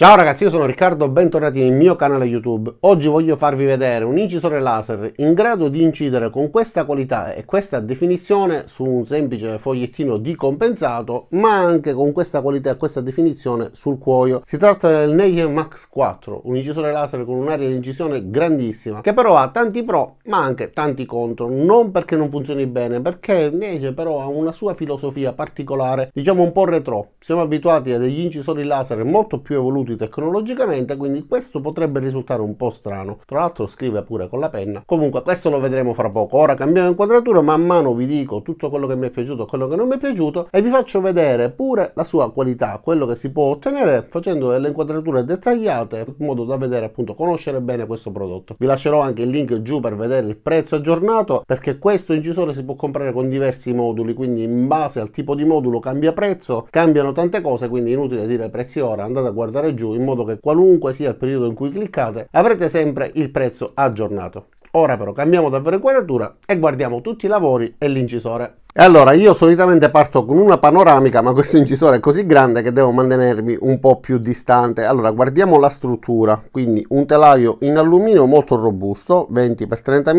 Ciao ragazzi, io sono Riccardo, bentornati nel mio canale YouTube. Oggi voglio farvi vedere un incisore laser in grado di incidere con questa qualità e questa definizione su un semplice fogliettino di compensato, ma anche con questa qualità e questa definizione sul cuoio. Si tratta del Neye Max 4, un incisore laser con un'area di incisione grandissima, che però ha tanti pro, ma anche tanti contro. Non perché non funzioni bene, perché Neye però ha una sua filosofia particolare, diciamo un po' retro. Siamo abituati a degli incisori laser molto più evoluti evoluti tecnologicamente, quindi questo potrebbe risultare un po' strano. Tra l'altro scrive pure con la penna. Comunque questo lo vedremo fra poco. Ora cambiamo inquadratura, man mano vi dico tutto quello che mi è piaciuto e quello che non mi è piaciuto e vi faccio vedere pure la sua qualità, quello che si può ottenere facendo delle inquadrature dettagliate in modo da vedere appunto conoscere bene questo prodotto. Vi lascerò anche il link giù per vedere il prezzo aggiornato perché questo incisore si può comprare con diversi moduli, quindi in base al tipo di modulo cambia prezzo, cambiano tante cose, quindi inutile dire prezzi ora, andate a guardare giù in modo che qualunque sia il periodo in cui cliccate avrete sempre il prezzo aggiornato. Ora però cambiamo davvero inquadratura e guardiamo tutti i lavori e l'incisore. E allora io solitamente parto con una panoramica, ma questo incisore è così grande che devo mantenermi un po' più distante. Allora guardiamo la struttura, quindi un telaio in alluminio molto robusto, 20x30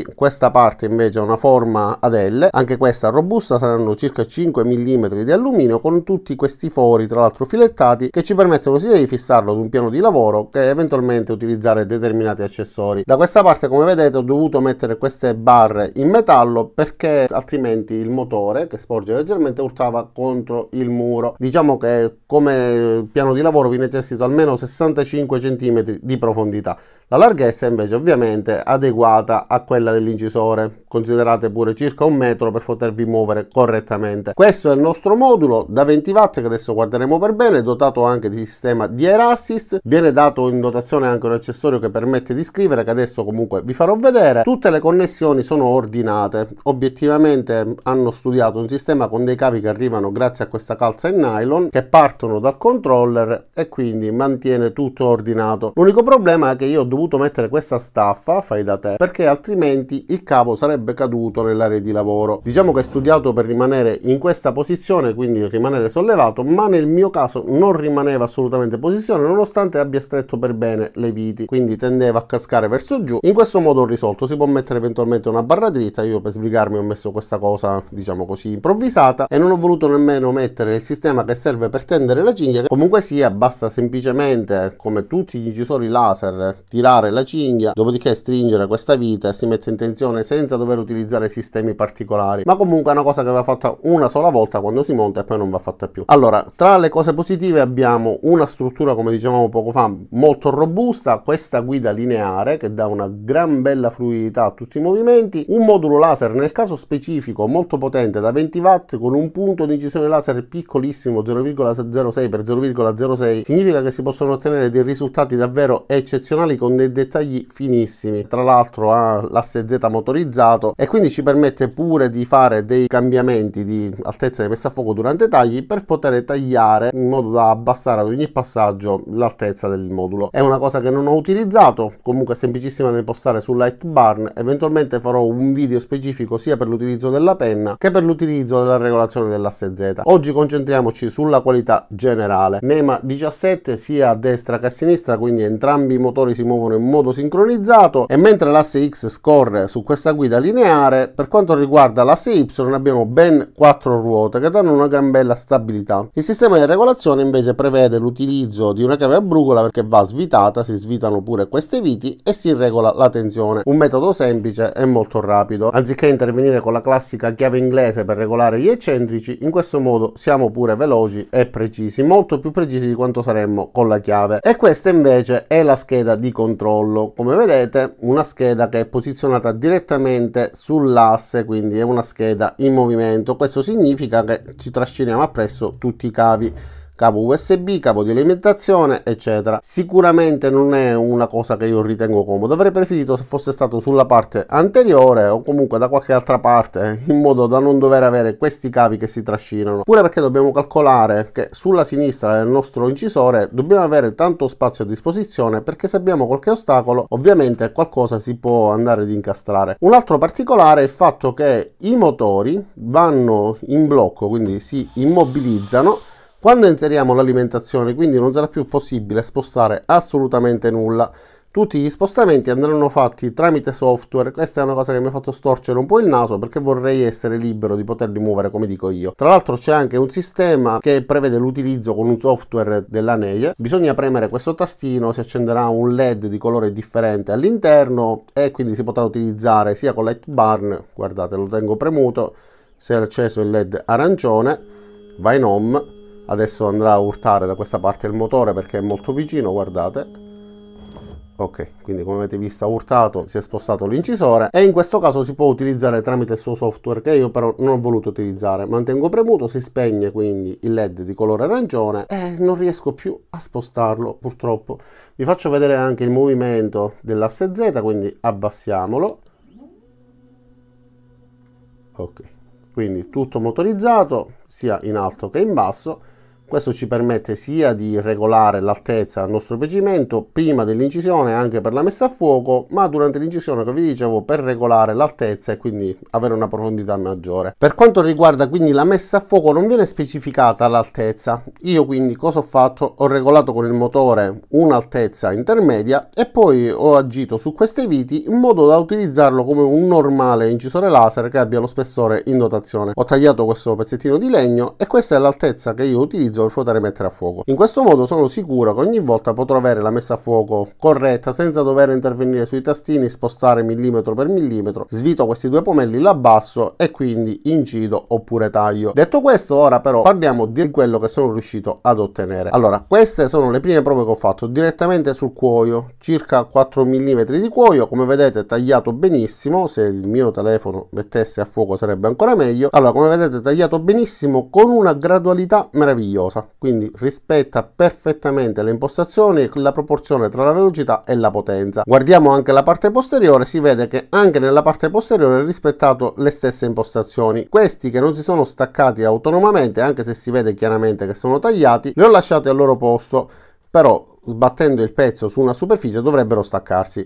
mm, questa parte invece ha una forma ad L, anche questa robusta, saranno circa 5 mm di alluminio con tutti questi fori tra l'altro filettati che ci permettono sia di fissarlo ad un piano di lavoro che eventualmente utilizzare determinati accessori. Da questa parte come vedete ho dovuto mettere queste barre in metallo perché altrimenti momenti il motore, che sporge leggermente, urtava contro il muro. Diciamo che come piano di lavoro vi necessito almeno 65 cm di profondità. La larghezza invece ovviamente adeguata a quella dell'incisore considerate pure circa un metro per potervi muovere correttamente. Questo è il nostro modulo da 20 watt che adesso guarderemo per bene, dotato anche di sistema di air assist, viene dato in dotazione anche un accessorio che permette di scrivere che adesso comunque vi farò vedere. Tutte le connessioni sono ordinate, obiettivamente ehm, hanno studiato un sistema con dei cavi che arrivano grazie a questa calza in nylon che partono dal controller e quindi mantiene tutto ordinato. L'unico problema è che io ho dovuto mettere questa staffa fai da te perché altrimenti il cavo sarebbe sarebbe caduto nell'area di lavoro. Diciamo che è studiato per rimanere in questa posizione, quindi rimanere sollevato, ma nel mio caso non rimaneva assolutamente posizione nonostante abbia stretto per bene le viti, quindi tendeva a cascare verso giù. In questo modo ho risolto, si può mettere eventualmente una barra dritta, io per sbrigarmi ho messo questa cosa, diciamo così, improvvisata e non ho voluto nemmeno mettere il sistema che serve per tendere la cinghia, comunque sia basta semplicemente come tutti gli incisori laser tirare la cinghia, dopodiché stringere questa vita e si mette in tensione senza dover dover utilizzare sistemi particolari ma comunque è una cosa che va fatta una sola volta quando si monta e poi non va fatta più allora tra le cose positive abbiamo una struttura come dicevamo poco fa molto robusta questa guida lineare che dà una gran bella fluidità a tutti i movimenti un modulo laser nel caso specifico molto potente da 20 watt con un punto di incisione laser piccolissimo 0,06 x 0,06 significa che si possono ottenere dei risultati davvero eccezionali con dei dettagli finissimi tra l'altro ha l'asse Z motorizzato lato e quindi ci permette pure di fare dei cambiamenti di altezza di messa a fuoco durante i tagli per poter tagliare in modo da abbassare ad ogni passaggio l'altezza del modulo. È una cosa che non ho utilizzato, comunque è semplicissima da impostare su Lightbarn, eventualmente farò un video specifico sia per l'utilizzo della penna che per l'utilizzo della regolazione dell'asse Z. Oggi concentriamoci sulla qualità generale. NEMA 17 sia a destra che a sinistra, quindi entrambi i motori si muovono in modo sincronizzato e mentre l'asse X scorre su questa guida lì lineare, per quanto riguarda l'asse Y abbiamo ben quattro ruote che danno una gran bella stabilità. Il sistema di regolazione invece prevede l'utilizzo di una chiave a brugola perché va svitata, si svitano pure queste viti e si regola la tensione. Un metodo semplice e molto rapido. Anziché intervenire con la classica chiave inglese per regolare gli eccentrici, in questo modo siamo pure veloci e precisi, molto più precisi di quanto saremmo con la chiave. E questa invece è la scheda di controllo. Come vedete una scheda che è posizionata direttamente presente sull'asse, quindi è una scheda in movimento. Questo significa che ci trasciniamo appresso tutti i cavi cavo USB, cavo di alimentazione, eccetera. Sicuramente non è una cosa che io ritengo comoda, avrei preferito se fosse stato sulla parte anteriore o comunque da qualche altra parte, eh, in modo da non dover avere questi cavi che si trascinano. Pure perché dobbiamo calcolare che sulla sinistra del nostro incisore dobbiamo avere tanto spazio a disposizione perché se abbiamo qualche ostacolo, ovviamente qualcosa si può andare ad incastrare. Un altro particolare è il fatto che i motori vanno in blocco, quindi si immobilizzano quando inseriamo l'alimentazione quindi non sarà più possibile spostare assolutamente nulla, tutti gli spostamenti andranno fatti tramite software questa è una cosa che mi ha fatto storcere un po' il naso perché vorrei essere libero di poterli muovere come dico io tra l'altro c'è anche un sistema che prevede l'utilizzo con un software della NEI, bisogna premere questo tastino si accenderà un led di colore differente all'interno e quindi si potrà utilizzare sia con light barn guardate lo tengo premuto se è acceso il led arancione va in home adesso andrà a urtare da questa parte il motore perché è molto vicino guardate ok quindi come avete visto ha urtato si è spostato l'incisore e in questo caso si può utilizzare tramite il suo software che io però non ho voluto utilizzare mantengo premuto si spegne quindi il led di colore arancione e non riesco più a spostarlo purtroppo vi faccio vedere anche il movimento dell'asse z quindi abbassiamolo ok quindi tutto motorizzato sia in alto che in basso questo ci permette sia di regolare l'altezza al nostro pigmento prima dell'incisione anche per la messa a fuoco, ma durante l'incisione, come vi dicevo, per regolare l'altezza e quindi avere una profondità maggiore. Per quanto riguarda quindi la messa a fuoco non viene specificata l'altezza. Io quindi cosa ho fatto? Ho regolato con il motore un'altezza intermedia e poi ho agito su queste viti in modo da utilizzarlo come un normale incisore laser che abbia lo spessore in dotazione. Ho tagliato questo pezzettino di legno e questa è l'altezza che io utilizzo utilizzo per poter mettere a fuoco. In questo modo sono sicuro che ogni volta potrò avere la messa a fuoco corretta senza dover intervenire sui tastini, spostare millimetro per millimetro, svito questi due pomelli l'abbasso e quindi incido oppure taglio. Detto questo ora però parliamo di quello che sono riuscito ad ottenere. Allora queste sono le prime prove che ho fatto direttamente sul cuoio, circa 4 mm di cuoio, come vedete tagliato benissimo, se il mio telefono mettesse a fuoco sarebbe ancora meglio. Allora come vedete tagliato benissimo con una gradualità meravigliosa cosa, quindi rispetta perfettamente le impostazioni e la proporzione tra la velocità e la potenza. Guardiamo anche la parte posteriore, si vede che anche nella parte posteriore è rispettato le stesse impostazioni. Questi che non si sono staccati autonomamente, anche se si vede chiaramente che sono tagliati, li ho lasciati al loro posto, però sbattendo il pezzo su una superficie dovrebbero staccarsi.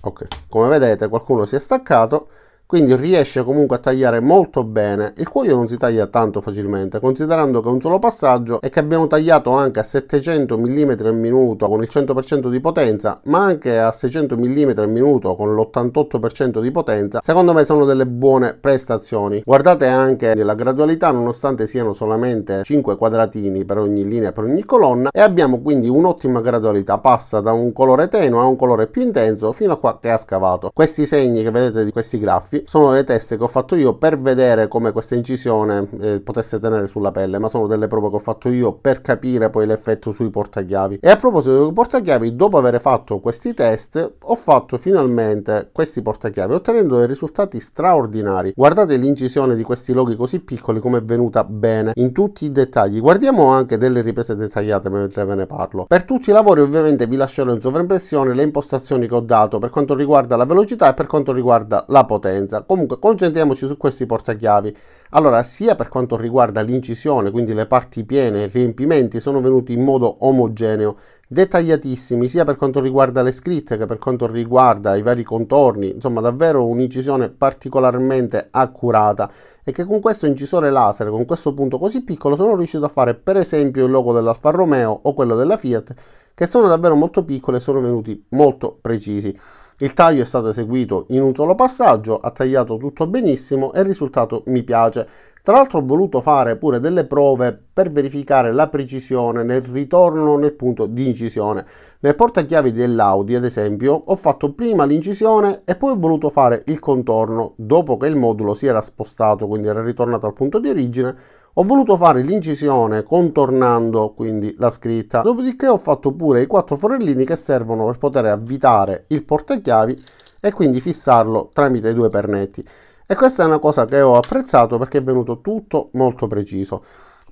Ok, come vedete qualcuno si è staccato quindi riesce comunque a tagliare molto bene il cuoio non si taglia tanto facilmente considerando che è un solo passaggio e che abbiamo tagliato anche a 700 mm al minuto con il 100% di potenza ma anche a 600 mm al minuto con l'88% di potenza secondo me sono delle buone prestazioni guardate anche la gradualità nonostante siano solamente 5 quadratini per ogni linea per ogni colonna e abbiamo quindi un'ottima gradualità passa da un colore tenue a un colore più intenso fino a qua che ha scavato questi segni che vedete di questi grafi testi sono dei test che ho fatto io per vedere come questa incisione eh, potesse tenere sulla pelle, ma sono delle prove che ho fatto io per capire poi l'effetto sui portachiavi. E a proposito dei portachiavi, dopo aver fatto questi test, ho fatto finalmente questi portachiavi, ottenendo dei risultati straordinari. Guardate l'incisione di questi loghi così piccoli come è venuta bene, in tutti i dettagli. Guardiamo anche delle riprese dettagliate mentre ve ne parlo. Per tutti i lavori ovviamente vi lascerò in sovraimpressione le impostazioni che ho dato per quanto riguarda la velocità e per quanto riguarda la potenza differenza. Comunque concentriamoci su questi portachiavi. Allora, sia per quanto riguarda l'incisione, quindi le parti piene i riempimenti, sono venuti in modo omogeneo, dettagliatissimi, sia per quanto riguarda le scritte che per quanto riguarda i vari contorni, insomma davvero un'incisione particolarmente accurata e che con questo incisore laser, con questo punto così piccolo, sono riuscito a fare per esempio il logo dell'Alfa Romeo o quello della Fiat, che sono davvero molto piccole e sono venuti molto precisi. Il taglio è stato eseguito in un solo passaggio, ha tagliato tutto benissimo e il risultato mi piace. Tra l'altro ho voluto fare pure delle prove per verificare la precisione nel ritorno nel punto di incisione. Nel portachiavi dell'Audi, ad esempio, ho fatto prima l'incisione e poi ho voluto fare il contorno dopo che il modulo si era spostato, quindi era ritornato al punto di origine ho voluto fare l'incisione contornando quindi la scritta, dopodiché ho fatto pure i quattro forellini che servono per poter avvitare il portachiavi e quindi fissarlo tramite i due pernetti. E questa è una cosa che ho apprezzato perché è venuto tutto molto preciso.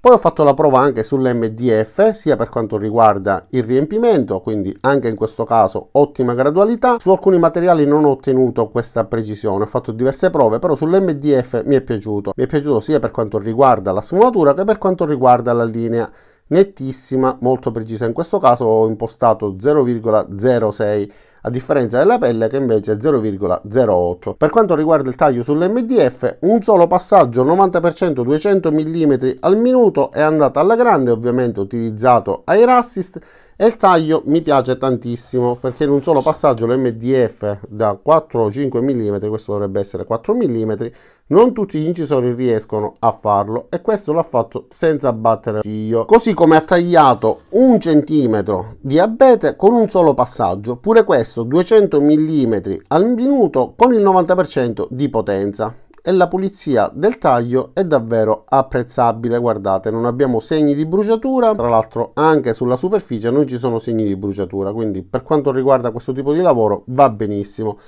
Poi ho fatto la prova anche sull'MDF, sia per quanto riguarda il riempimento, quindi anche in questo caso ottima gradualità. Su alcuni materiali non ho ottenuto questa precisione, ho fatto diverse prove, però sull'MDF mi è piaciuto. Mi è piaciuto sia per quanto riguarda la sfumatura che per quanto riguarda la linea nettissima, molto precisa. In questo caso ho impostato 0,06 a differenza della pelle che invece è 0,08. Per quanto riguarda il taglio sull'MDF, un solo passaggio 90% 200 mm al minuto è andato alla grande, ovviamente utilizzato air assist e il taglio mi piace tantissimo perché in un solo passaggio l'MDF da 4-5 mm, questo dovrebbe essere 4 mm, non tutti gli incisori riescono a farlo e questo l'ha fatto senza battere ciglio. Così come ha tagliato un centimetro di abete con un solo passaggio, pure questo 200 mm al minuto con il 90% di potenza. E la pulizia del taglio è davvero apprezzabile, guardate, non abbiamo segni di bruciatura, tra l'altro anche sulla superficie non ci sono segni di bruciatura, quindi per quanto riguarda questo tipo di lavoro va benissimo.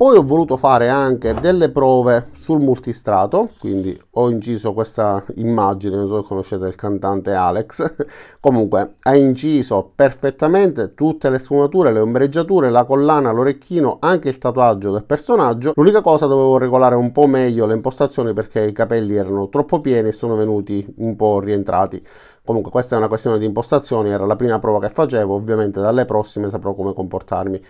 Poi ho voluto fare anche delle prove sul multistrato, quindi ho inciso questa immagine, non so se conoscete il cantante Alex, comunque ha inciso perfettamente tutte le sfumature, le ombreggiature, la collana, l'orecchino, anche il tatuaggio del personaggio, l'unica cosa dovevo regolare un po' meglio le impostazioni perché i capelli erano troppo pieni e sono venuti un po' rientrati. Comunque questa è una questione di impostazioni, era la prima prova che facevo, ovviamente dalle prossime saprò come comportarmi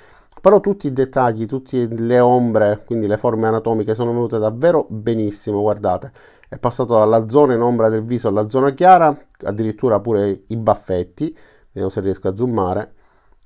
però tutti i dettagli, tutte le ombre, quindi le forme anatomiche sono venute davvero benissimo, guardate, è passato dalla zona in ombra del viso alla zona chiara, addirittura pure i baffetti, vediamo se riesco a zoomare,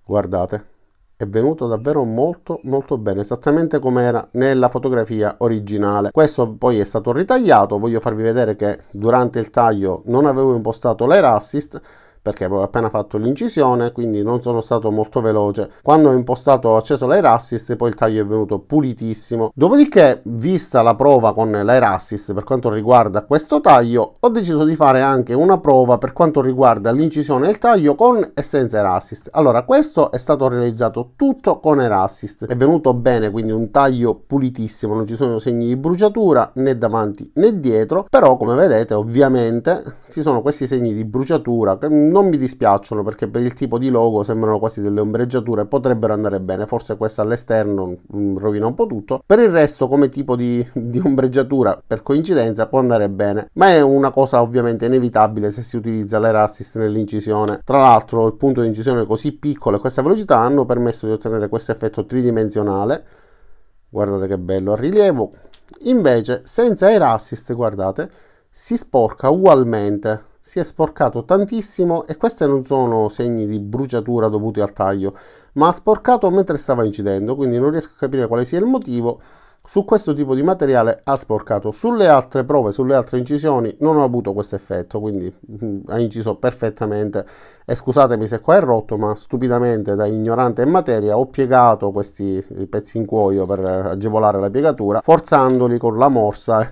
guardate, è venuto davvero molto molto bene, esattamente come era nella fotografia originale. Questo poi è stato ritagliato, voglio farvi vedere che durante il taglio non avevo impostato l'air assist, perché avevo appena fatto l'incisione, quindi non sono stato molto veloce. Quando ho impostato, ho acceso l'air assist, poi il taglio è venuto pulitissimo. Dopodiché, vista la prova con l'air assist per quanto riguarda questo taglio, ho deciso di fare anche una prova per quanto riguarda l'incisione e il taglio con e senza air assist. Allora, questo è stato realizzato tutto con air assist. È venuto bene, quindi un taglio pulitissimo, non ci sono segni di bruciatura né davanti né dietro, però come vedete ovviamente ci sono questi segni di bruciatura che non mi dispiacciono perché per il tipo di logo sembrano quasi delle ombreggiature, potrebbero andare bene, forse questa all'esterno mm, rovina un po' tutto, per il resto come tipo di, di ombreggiatura per coincidenza può andare bene, ma è una cosa ovviamente inevitabile se si utilizza l'air assist nell'incisione, tra l'altro il punto di incisione così piccolo e questa velocità hanno permesso di ottenere questo effetto tridimensionale, guardate che bello a rilievo, invece senza air assist guardate si sporca ugualmente si è sporcato tantissimo e questi non sono segni di bruciatura dovuti al taglio, ma ha sporcato mentre stava incidendo, quindi non riesco a capire quale sia il motivo su questo tipo di materiale ha sporcato. Sulle altre prove, sulle altre incisioni non ho avuto questo effetto, quindi mm, ha inciso perfettamente. E scusatemi se qua è rotto, ma stupidamente da ignorante in materia ho piegato questi pezzi in cuoio per agevolare la piegatura, forzandoli con la morsa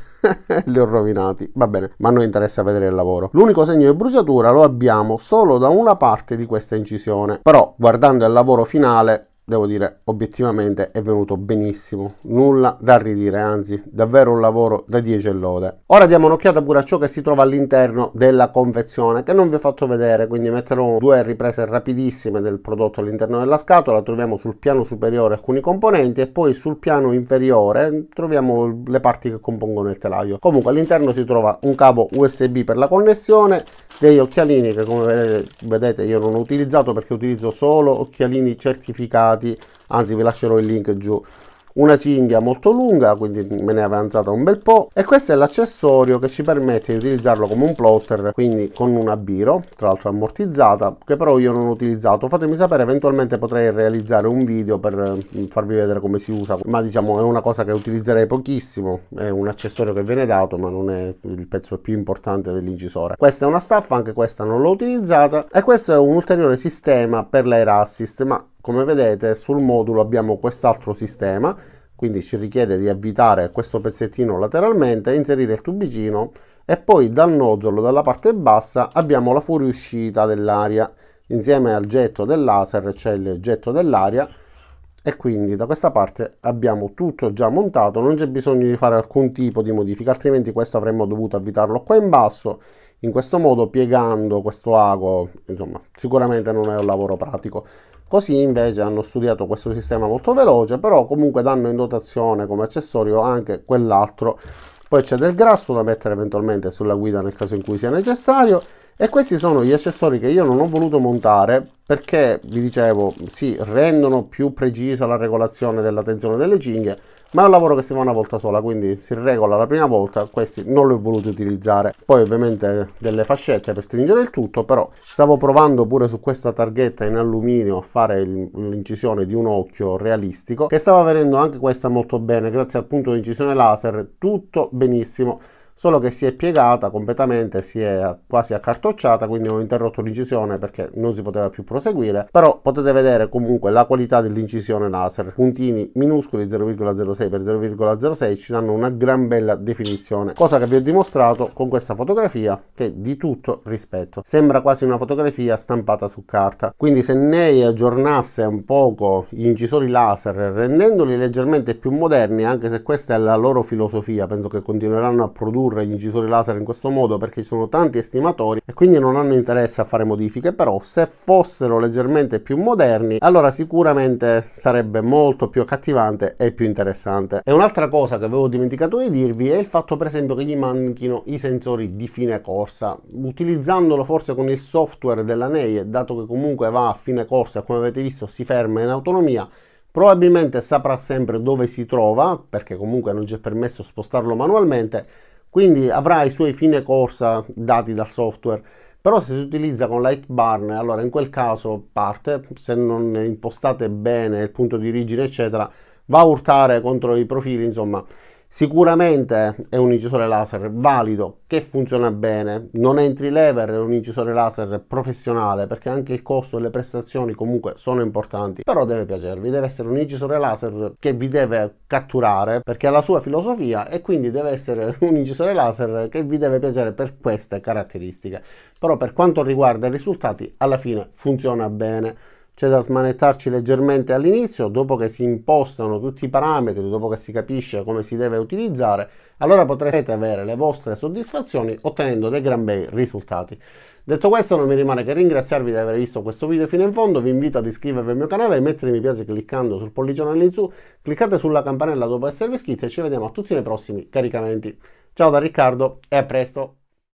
li ho rovinati. Va bene, ma non interessa vedere il lavoro. L'unico segno di bruciatura lo abbiamo solo da una parte di questa incisione, però guardando il lavoro finale devo dire obiettivamente è venuto benissimo, nulla da ridire, anzi davvero un lavoro da 10 e lode. Ora diamo un'occhiata pure a ciò che si trova all'interno della confezione che non vi ho fatto vedere, quindi metterò due riprese rapidissime del prodotto all'interno della scatola, troviamo sul piano superiore alcuni componenti e poi sul piano inferiore troviamo le parti che compongono il telaio. Comunque all'interno si trova un cavo USB per la connessione, degli occhialini che come vedete, vedete io non ho utilizzato perché utilizzo solo occhialini certificati comprati anzi vi lascerò il link giù una cinghia molto lunga quindi me ne è avanzata un bel po' e questo è l'accessorio che ci permette di utilizzarlo come un plotter quindi con una biro tra l'altro ammortizzata che però io non ho utilizzato fatemi sapere eventualmente potrei realizzare un video per mm, farvi vedere come si usa ma diciamo è una cosa che utilizzerei pochissimo è un accessorio che viene dato ma non è il pezzo più importante dell'incisore questa è una staffa anche questa non l'ho utilizzata e questo è un ulteriore sistema per l'air assist ma come vedete sul modulo abbiamo quest'altro sistema quindi ci richiede di avvitare questo pezzettino lateralmente inserire il tubicino e poi dal nocciolo dalla parte bassa abbiamo la fuoriuscita dell'aria insieme al getto del laser c'è cioè il getto dell'aria e quindi da questa parte abbiamo tutto già montato non c'è bisogno di fare alcun tipo di modifica altrimenti questo avremmo dovuto avvitarlo qua in basso in questo modo piegando questo ago insomma sicuramente non è un lavoro pratico così invece hanno studiato questo sistema molto veloce però comunque danno in dotazione come accessorio anche quell'altro poi c'è del grasso da mettere eventualmente sulla guida nel caso in cui sia necessario e questi sono gli accessori che io non ho voluto montare perché vi dicevo si sì, rendono più precisa la regolazione della tensione delle cinghie ma è un lavoro che si fa una volta sola quindi si regola la prima volta questi non li ho voluti utilizzare poi ovviamente delle fascette per stringere il tutto però stavo provando pure su questa targhetta in alluminio a fare l'incisione di un occhio realistico che stava venendo anche questa molto bene grazie al punto di incisione laser tutto benissimo solo che si è piegata completamente, si è quasi accartocciata, quindi ho interrotto l'incisione perché non si poteva più proseguire, però potete vedere comunque la qualità dell'incisione laser, puntini minuscoli 0,06 x 0,06 ci danno una gran bella definizione, cosa che vi ho dimostrato con questa fotografia che di tutto rispetto, sembra quasi una fotografia stampata su carta, quindi se Ney aggiornasse un poco gli incisori laser rendendoli leggermente più moderni, anche se questa è la loro filosofia, penso che continueranno a produrre produrre gli incisori laser in questo modo perché ci sono tanti estimatori e quindi non hanno interesse a fare modifiche, però se fossero leggermente più moderni, allora sicuramente sarebbe molto più accattivante e più interessante. E un'altra cosa che avevo dimenticato di dirvi è il fatto per esempio che gli manchino i sensori di fine corsa, utilizzandolo forse con il software della NEI, dato che comunque va a fine corsa, come avete visto si ferma in autonomia, probabilmente saprà sempre dove si trova perché comunque non ci è permesso spostarlo manualmente quindi avrà i suoi fine corsa dati dal software, però se si utilizza con Lightbarn, allora in quel caso parte, se non impostate bene il punto di origine eccetera, va a urtare contro i profili, insomma Sicuramente è un incisore laser valido che funziona bene, non è entry level, è un incisore laser professionale perché anche il costo e le prestazioni comunque sono importanti, però deve piacervi, deve essere un incisore laser che vi deve catturare perché ha la sua filosofia e quindi deve essere un incisore laser che vi deve piacere per queste caratteristiche. Però per quanto riguarda i risultati alla fine funziona bene c'è da smanettarci leggermente all'inizio, dopo che si impostano tutti i parametri, dopo che si capisce come si deve utilizzare, allora potrete avere le vostre soddisfazioni ottenendo dei gran bei risultati. Detto questo non mi rimane che ringraziarvi di aver visto questo video fino in fondo, vi invito ad iscrivervi al mio canale e mettere mi piace cliccando sul pollice lì su, cliccate sulla campanella dopo esservi iscritti e ci vediamo a tutti nei prossimi caricamenti. Ciao da Riccardo e a presto!